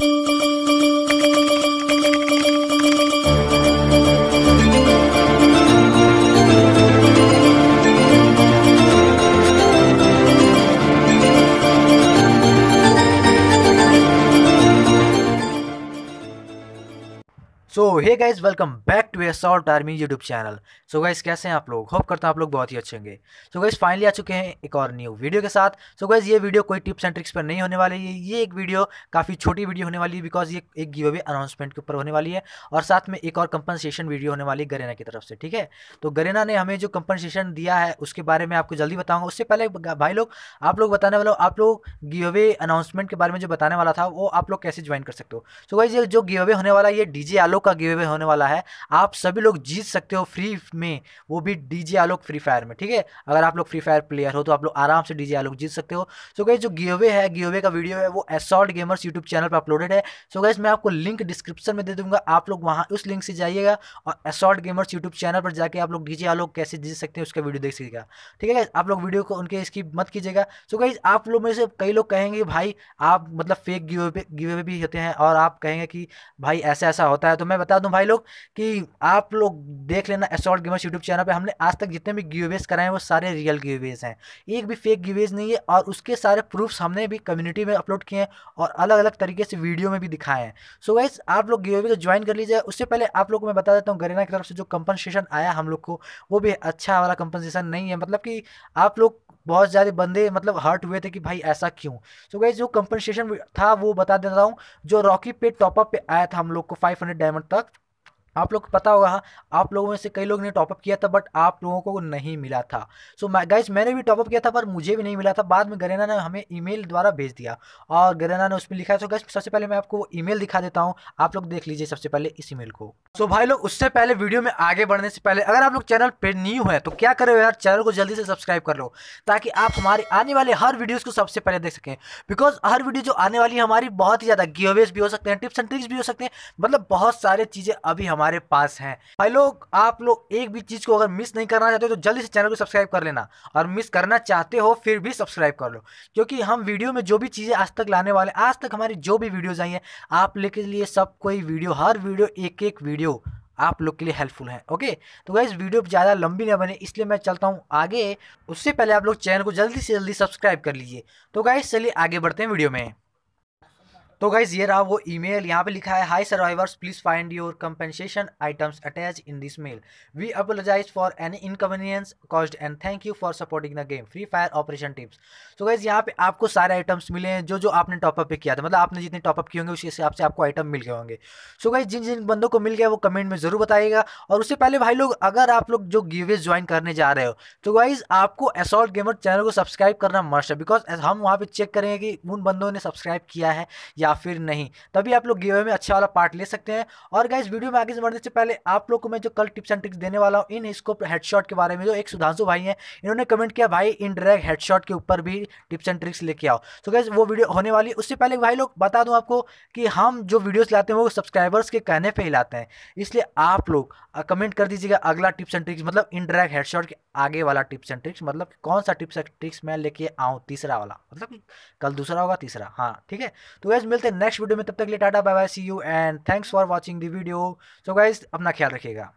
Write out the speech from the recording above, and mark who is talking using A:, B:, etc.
A: Música so hey guys welcome back to assault army YouTube channel so guys कैसे हैं आप लोग hope करता हूँ आप लोग बहुत ही अच्छे होंगे सो गाइज फाइनली आ चुके हैं एक और न्यू वीडियो के साथ सो so गाइज ये वीडियो कोई टिप्स एंड ट्रिक्स पर नहीं होने वाली है ये एक वीडियो काफ़ी छोटी वीडियो होने वाली है बिकॉज ये एक गिव अवे अनाउंसमेंट के ऊपर होने वाली है और साथ में एक और कंपनसेशन वीडियो होने वाली है गरेना की तरफ से ठीक है तो गरेना ने हमें जो कंपनसेशन दिया है उसके बारे में आपको जल्दी बताऊँगा उससे पहले भाई लोग आप लोग बताने वाले आप लोग गिव अवे अनाउंसमेंट के बारे में जो बताने वाला था वो आप लोग कैसे ज्वाइन कर सकते हो सो गाइज ये जो गिव अवे होने वाला है ये डी जे आलोक का गिवे होने वाला है आप सभी लोग जीत सकते हो फ्री में वो भी डीजे आलोक फ्री फायर में ठीक है अगर आप लोग फ्री फायर प्लेयर हो तो आप लोग आराम से डीजे आलोक जीत सकते हो सो गैस जो गिवे है गिवे का वीडियो है वो एसॉल्ट गेमर्स यूट्यूब चैनल पर अपलोडेड है सो गैस मैं आपको लिंक डिस्क्रिप्शन में दे दूंगा आप लोग वहाँ उस लिंक से जाइएगा और एसॉल्ट गेमर्स यूट्यूब चैनल पर जाकर आप लोग डीजे आलोक कैसे जीत सकते हैं उसका वीडियो देख सकेगा ठीक है आप लोग वीडियो को उनके इसकी मत कीजिएगा सो गाइज आप लोग में से कई लोग कहेंगे भाई आप मतलब फेक गिवे गिवे भी होते हैं और आप कहेंगे कि भाई ऐसा ऐसा होता है तो मैं मैं बता दूं भाई लोग कि आप लोग देख लेना एसॉल्ट गेमर्स यूट्यूब चैनल पे हमने आज तक जितने भी गिवेज कराए हैं वो सारे रियल गिवेज हैं एक भी फेक गिवेज नहीं है और उसके सारे प्रूफ्स हमने भी कम्युनिटी में अपलोड किए हैं और अलग अलग तरीके से वीडियो में भी दिखाए हैं सो so आप लोग गिवे को ज्वाइन कर लीजिए उससे पहले आप लोग को मैं बता देता हूँ गरेना की तरफ से जो कंपनसेशन आया हम लोग को वो भी अच्छा वाला कंपनसेशन नहीं है मतलब कि आप लोग बहुत ज़्यादा बंदे मतलब हर्ट हुए थे कि भाई ऐसा क्यों सो गई जो कंपनसेशन था वो बता देता हूँ जो रॉकी पे टॉपअप पे आया था हम लोग को फाइव हंड्रेड डायमंड तक आप लोग पता होगा आप लोगों में से कई लोग ने टॉपअप किया था बट आप लोगों को नहीं मिला था सो so, गाइज मैंने भी टॉपअप किया था पर मुझे भी नहीं मिला था बाद में गरेना ने हमें ईमेल द्वारा भेज दिया और गरेना ने उसमें लिखा था तो गैस सबसे पहले मैं आपको ईमेल दिखा देता हूँ आप लोग देख लीजिए सबसे पहले इस ईमेल को सो so, भाई लोग उससे पहले वीडियो में आगे बढ़ने से पहले अगर आप लोग चैनल पर न्यू है तो क्या करो यार चैनल को जल्दी से सब्सक्राइब कर लो ताकि आप हमारे आने वाले हर वीडियोज़ को सबसे पहले देख सकें बिकॉज हर वीडियो जो आने वाली हमारी बहुत ही ज़्यादा गिवेज भी हो सकते हैं टिप्स एंड ट्रिक्स भी हो सकते हैं मतलब बहुत सारे चीज़ें अभी हमारे हमारे पास है भाई लोग आप लोग एक भी चीज़ को अगर मिस नहीं करना चाहते तो जल्दी से चैनल को सब्सक्राइब कर लेना और मिस करना चाहते हो फिर भी सब्सक्राइब कर लो क्योंकि हम वीडियो में जो भी चीज़ें आज तक लाने वाले आज तक हमारी जो भी वीडियोज़ आई है आप लेके लिए सब कोई वीडियो हर वीडियो एक एक वीडियो आप लोग के लिए हेल्पफुल है ओके तो वह वीडियो ज़्यादा लंबी ना बने इसलिए मैं चलता हूँ आगे उससे पहले आप लोग चैनल को जल्दी से जल्दी सब्सक्राइब कर लीजिए तो गाइज चलिए आगे बढ़ते हैं वीडियो में तो गाइज ये रहा वो ईमेल यहाँ पे लिखा है hi survivors please find your compensation items attach in this mail we apologize for any inconvenience caused and thank you for supporting the game free fire operation tips तो गाइज यहाँ पे आपको सारे आइटम्स मिले हैं जो जो आपने टॉपअप पे किया था मतलब आपने जितने टॉपअप किए होंगे उसके हिसाब से आपको आइटम मिल गए होंगे सो गाइज जिन जिन बंदों को मिल गया वो कमेंट में जरूर बताइएगा और उससे पहले भाई लोग अगर आप लोग जो गिवेज ज्वाइन करने जा रहे हो तो गाइज आपको असॉल्ट गेमर चैनल को सब्सक्राइब करना मस्ट है बिकॉज हम वहाँ पे चेक करेंगे कि उन बंदों ने सब्सक्राइब किया है या या फिर नहीं तभी आप लोग गेवे में अच्छा वाला पार्ट ले सकते हैं और गाइज वीडियो में आगे बढ़ने से पहले आप लोग को मैं जो कल टिप्स एंड ट्रिक्स देने वाला हूँ इन इसको हेडशॉट के बारे में जो एक सुधांशु भाई हैं इन्होंने कमेंट किया भाई इन ड्रैग हेडशॉट के ऊपर भी टिप्स एंड ट्रिक्स लेके आओ तो गाइज वो वीडियो होने वाली उससे पहले भाई लोग बता दूँ आपको कि हम जो वीडियोज़ लाते हैं वो सब्सक्राइबर्स के कहने पर ही लाते हैं इसलिए आप लोग कमेंट कर दीजिएगा अगला टिप्स एंड ट्रिक्स मतलब इन ड्रैग हेडशॉट के आगे वाला टिप्स एंड ट्रिक्स मतलब कौन सा टिप्स एंड ट्रिक्स मैं लेके आऊँ तीसरा वाला मतलब कल दूसरा होगा तीसरा हाँ ठीक है तो गैस मिलते हैं नेक्स्ट वीडियो में तब तक के लिए tata bye bye see you and thanks for watching the video so guys अपना ख्याल रखिएगा